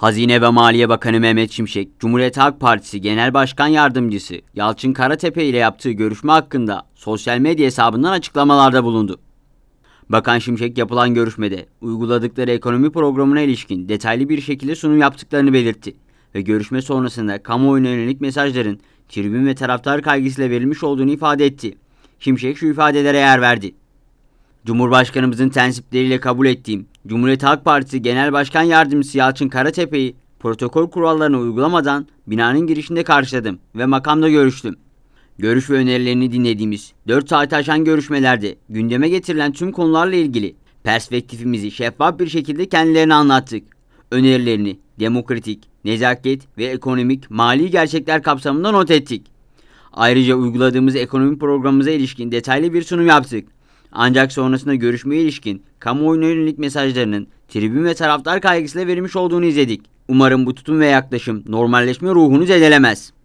Hazine ve Maliye Bakanı Mehmet Şimşek, Cumhuriyet Halk Partisi Genel Başkan Yardımcısı Yalçın Karatepe ile yaptığı görüşme hakkında sosyal medya hesabından açıklamalarda bulundu. Bakan Şimşek yapılan görüşmede uyguladıkları ekonomi programına ilişkin detaylı bir şekilde sunum yaptıklarını belirtti ve görüşme sonrasında kamuoyuna yönelik mesajların tribün ve taraftar kaygısıyla verilmiş olduğunu ifade etti. Şimşek şu ifadelere yer verdi. Cumhurbaşkanımızın tensipleriyle kabul ettiğim Cumhuriyet Halk Partisi Genel Başkan Yardımcısı Yalçın Karatepe'yi protokol kurallarını uygulamadan binanın girişinde karşıladım ve makamda görüştüm. Görüş ve önerilerini dinlediğimiz 4 saat aşan görüşmelerde gündeme getirilen tüm konularla ilgili perspektifimizi şeffaf bir şekilde kendilerine anlattık. Önerilerini demokratik, nezaket ve ekonomik mali gerçekler kapsamında not ettik. Ayrıca uyguladığımız ekonomi programımıza ilişkin detaylı bir sunum yaptık ancak sonrasında görüşmeye ilişkin kamuoyuna yönelik mesajlarının tribün ve taraftar kaygısıyla verilmiş olduğunu izledik. Umarım bu tutum ve yaklaşım normalleşme ruhunu zedelemez.